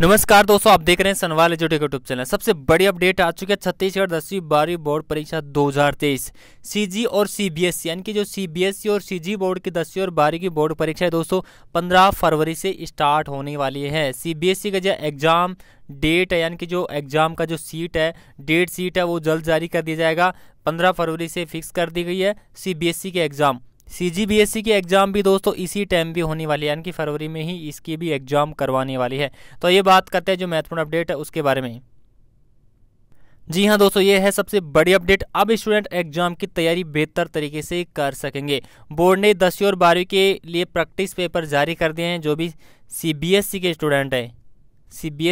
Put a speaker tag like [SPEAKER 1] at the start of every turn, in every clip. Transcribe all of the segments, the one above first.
[SPEAKER 1] नमस्कार दोस्तों आप देख रहे हैं सनवाल एजुटेक यूट्यूब चैनल सबसे बड़ी अपडेट आ चुकी है छत्तीसगढ़ दसवीं बारहवीं बोर्ड परीक्षा 2023 सीजी और सीबीएसई यानी कि जो सीबीएसई और सीजी बोर्ड की दसवीं और बारहवीं की बोर्ड परीक्षा है दोस्तों 15 फरवरी से स्टार्ट होने वाली है सीबीएसई का जो एग्जाम डेट है यानी कि जो एग्ज़ाम का जो सीट है डेट सीट है वो जल्द जारी कर दिया जाएगा पंद्रह फरवरी से फिक्स कर दी गई है सी के exam C G B S की एग्ज़ाम भी दोस्तों इसी टाइम भी होने वाली है यानी कि फरवरी में ही इसकी भी एग्ज़ाम करवाने वाली है तो ये बात करते हैं जो महत्वपूर्ण अपडेट है उसके बारे में जी हाँ दोस्तों ये है सबसे बड़ी अपडेट अब स्टूडेंट एग्जाम की तैयारी बेहतर तरीके से कर सकेंगे बोर्ड ने दसवीं और बारहवीं के लिए प्रैक्टिस पेपर जारी कर दिए हैं जो भी सी के स्टूडेंट हैं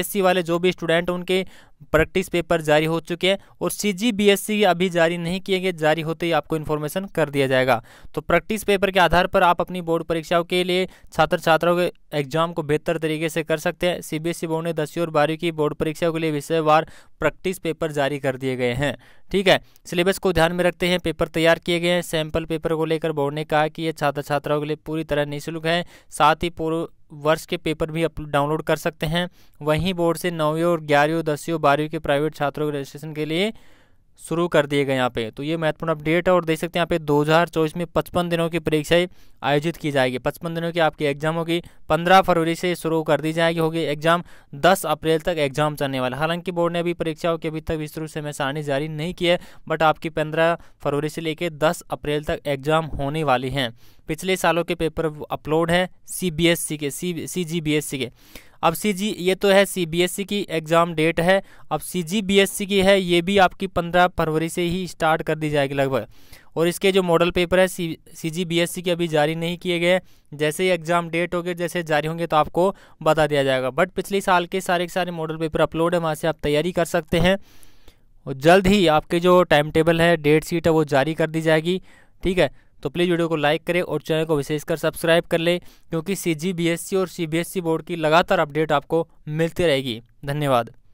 [SPEAKER 1] सी वाले जो भी स्टूडेंट उनके प्रैक्टिस पेपर जारी हो चुके हैं और सी जी बी एस सी अभी जारी नहीं किए गए जारी होते ही आपको इन्फॉर्मेशन कर दिया जाएगा तो प्रैक्टिस पेपर के आधार पर आप अपनी बोर्ड परीक्षाओं के लिए छात्र छात्राओं के एग्जाम को बेहतर तरीके से कर सकते हैं सीबीएसई e बोर्ड ने दसवीं और बारहवीं की बोर्ड परीक्षाओं के लिए विषयवार प्रैक्टिस पेपर जारी कर दिए गए हैं ठीक है सिलेबस को ध्यान में रखते हैं पेपर तैयार किए गए हैं सैंपल पेपर को लेकर बोर्ड ने कहा कि ये छात्र छात्राओं के लिए पूरी तरह निःशुल्क है साथ ही पूर्व वर्ष के पेपर भी डाउनलोड कर सकते हैं वहीं बोर्ड से नौवीं और ग्यारहवीं दसवीं बारहवीं के प्राइवेट छात्रों के रजिस्ट्रेशन के लिए शुरू कर दिए गए यहाँ पे तो ये महत्वपूर्ण अपडेट है और देख सकते हैं यहाँ पे 2024 में पचपन दिनों की परीक्षाएं आयोजित की जाएगी पचपन दिनों की आपकी एग्जाम होगी 15 फरवरी से शुरू कर दी जाएगी होगी एग्जाम 10 अप्रैल तक एग्जाम चलने वाला हालांकि बोर्ड ने अभी परीक्षाओं की अभी तक विस्तृत समय सारणी जारी नहीं की है बट आपकी पंद्रह फरवरी से लेकर दस अप्रैल तक एग्जाम होने वाली हैं पिछले सालों के पेपर अपलोड हैं सी के सी के अब सी जी ये तो है सीबीएसई e की एग्ज़ाम डेट है अब सी जी बी एस सी की है ये भी आपकी पंद्रह फरवरी से ही स्टार्ट कर दी जाएगी लगभग और इसके जो मॉडल पेपर है सी सी जी बी एस सी के अभी जारी नहीं किए गए जैसे ही एग्ज़ाम डेट हो गए जैसे जारी होंगे तो आपको बता दिया जाएगा बट पिछले साल के सारे के सारे मॉडल पेपर अपलोड है वहाँ से आप तैयारी कर सकते हैं और जल्द ही आपके जो टाइम टेबल है डेट शीट है वो जारी कर दी जाएगी ठीक है तो प्लीज़ वीडियो को लाइक करें और चैनल को विशेषकर सब्सक्राइब कर लें क्योंकि सी और सी बोर्ड e की लगातार अपडेट आपको मिलती रहेगी धन्यवाद